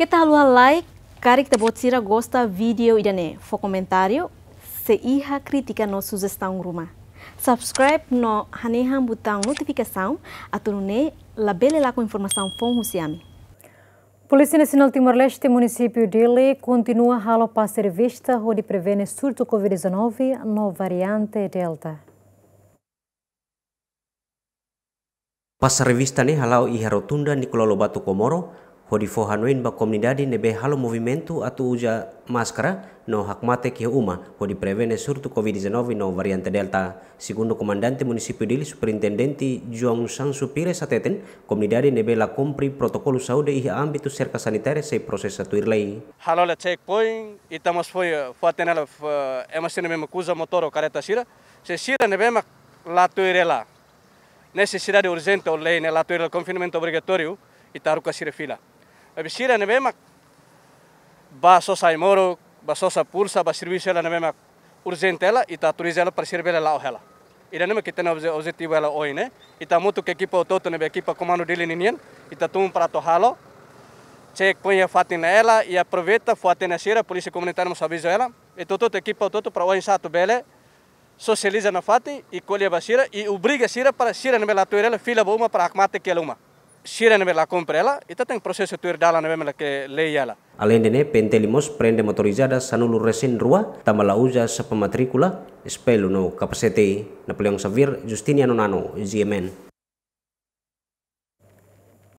Kita lalu like, kita buat sira gosta video idane. E fo komentario, se iha kritika no sugestão rumah. Subscribe no hanehan butang notificação, atunune labele laku com fon husiami. Polisi nasional Timor-Leste, município Dili, continua halo para ser vista di prevene surto Covid-19 no variante Delta. Pas revista nih halau iharo tunda Nicolau Lobato Komoro, Hodifo Hanuin ba komunidade nebe halo movimento atu uja máscara no hakmate que uma hodi prevene surto COVID-19 no variante Delta. Segundo comandante municipio dili superintendente João Pires ateten, nebe la el protocolo saúde y cerca sanitaria se lei. la checkpoint sira. Se sira urgente o lei confinamento fila. Abisira nebemak. Baso sai moro, baso sa pulsa, ba serviço ela nebemak. Urgente ya ya ela e tá turizela para servir ela ao ela. ira ne kita na objetivo ela oi né. E tá muito que equipa toto nebe equipa comando dele ninien. E tum para halo cek põe a fatina ela e aproveita fatina sira polícia comunitária nos aviso ela. E toto equipa ototo para oi sato bele. Socializa na fatin e colhe a basira e obriga a sira para sira nebe la tuirela fila uma para acmate ke uma širene vela comprela e taten processo tuir dala neve mela ke leiala. alain dene pentelimos prende motorizada sanulu resin rua tamala uja sa pamatrícula spelu no na Napoleão Xavier Justiniano Nano GMN.